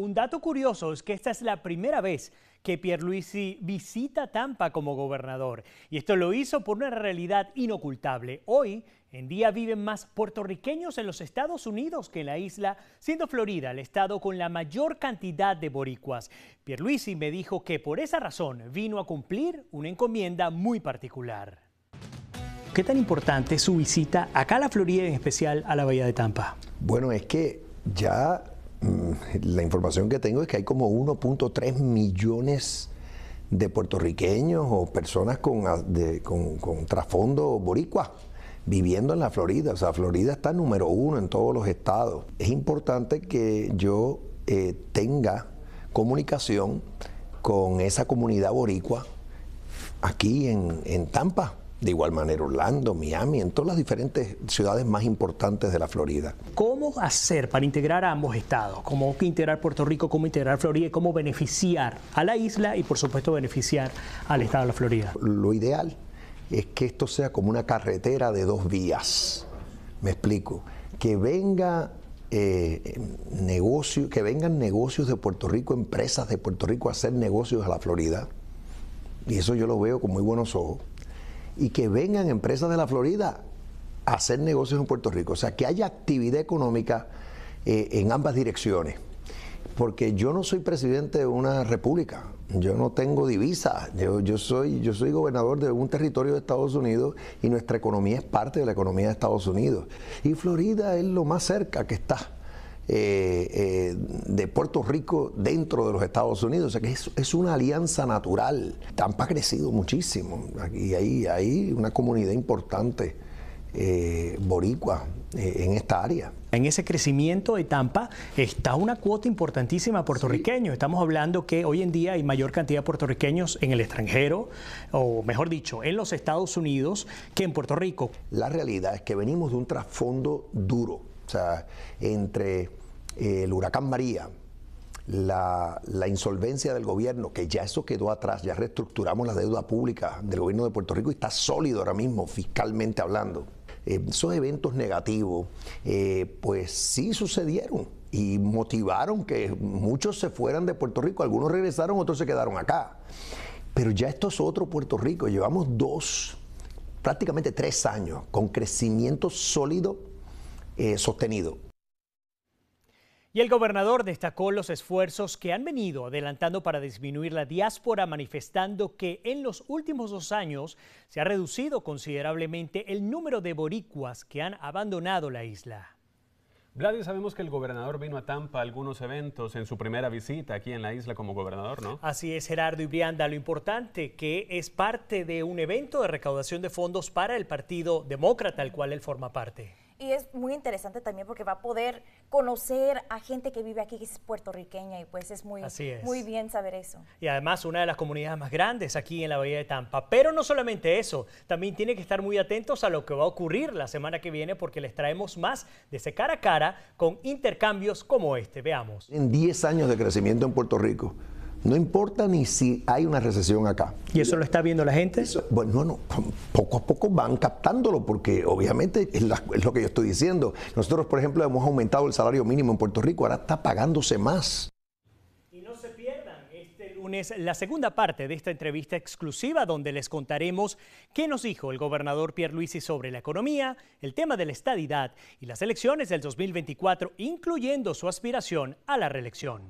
Un dato curioso es que esta es la primera vez que Pierluisi visita Tampa como gobernador. Y esto lo hizo por una realidad inocultable. Hoy en día viven más puertorriqueños en los Estados Unidos que en la isla, siendo Florida el estado con la mayor cantidad de boricuas. Pierluisi me dijo que por esa razón vino a cumplir una encomienda muy particular. ¿Qué tan importante es su visita acá a la Florida, en especial a la Bahía de Tampa? Bueno, es que ya Mm, la información que tengo es que hay como 1.3 millones de puertorriqueños o personas con, trasfondo boricua viviendo en la Florida. O sea, Florida está número uno en todos los estados. Es importante que yo eh, tenga comunicación con esa comunidad boricua aquí en Tampa de igual manera Orlando, Miami, en todas las diferentes ciudades más importantes de la Florida. ¿Cómo hacer para integrar a ambos estados? ¿Cómo integrar Puerto Rico? ¿Cómo integrar Florida? ¿Y cómo beneficiar a la isla y por supuesto beneficiar al estado de la Florida? Lo ideal es que esto sea como una carretera de dos vías. Me explico. Que venga eh, que vengan negocios de Puerto Rico, empresas de Puerto Rico a hacer negocios a la Florida. Y eso yo lo veo con muy buenos ojos y que vengan empresas de la Florida a hacer negocios en Puerto Rico. O sea, que haya actividad económica eh, en ambas direcciones. Porque yo no soy presidente de una república, yo no tengo divisa, yo, soy, yo soy gobernador de un territorio de Estados Unidos y nuestra economía es parte de la economía de Estados Unidos. Y Florida es lo más cerca que está. Eh, eh, de Puerto Rico dentro de los Estados Unidos. O sea que es, una alianza natural. Tampa ha crecido muchísimo y hay, una comunidad importante eh, boricua en esta área. En ese crecimiento de Tampa está una cuota importantísima puertorriqueño. Estamos hablando que hoy en día hay mayor cantidad de puertorriqueños en el extranjero, o mejor dicho, en los Estados Unidos, que en Puerto Rico. La realidad es que venimos de un trasfondo duro. O sea, entre el huracán María, la, insolvencia del gobierno, que ya eso quedó atrás, ya reestructuramos la deuda pública del gobierno de Puerto Rico y está sólido ahora mismo, fiscalmente hablando. Eh, esos eventos negativos, eh, pues sí sucedieron y motivaron que muchos se fueran de Puerto Rico, algunos regresaron, otros se quedaron acá. Pero ya esto es otro Puerto Rico, llevamos dos, prácticamente tres años con crecimiento sólido, eh, sostenido. Y el gobernador destacó los esfuerzos que han venido adelantando para disminuir la diáspora, manifestando que en los últimos dos años se ha reducido considerablemente el número de boricuas que han abandonado la isla. Gladys, sabemos que el gobernador vino a Tampa a algunos eventos en su primera visita aquí en la isla como gobernador, ¿no? Así es, Gerardo y Brianda. Lo importante que es parte de un evento de recaudación de fondos para el Partido Demócrata, al cual él forma parte. Y es muy interesante también porque va a poder conocer a gente que vive aquí, que es puertorriqueña, y pues es muy, muy bien saber eso. Y además una de las comunidades más grandes aquí en la Bahía de Tampa. Pero no solamente eso, también tiene que estar muy atentos a lo que va a ocurrir la semana que viene porque les traemos más de ese cara a cara con intercambios como este. Veamos. En 10 años de crecimiento en Puerto Rico, no importa ni si hay una recesión acá. ¿Y eso lo está viendo la gente? bueno, no, poco a poco van captándolo, porque obviamente es, lo que yo estoy diciendo. Nosotros, por ejemplo, hemos aumentado el salario mínimo en Puerto Rico, ahora está pagándose más. Y no se pierdan este lunes la segunda parte de esta entrevista exclusiva, donde les contaremos qué nos dijo el gobernador Pierluisi sobre la economía, el tema de la estadidad y las elecciones del 2024, incluyendo su aspiración a la reelección.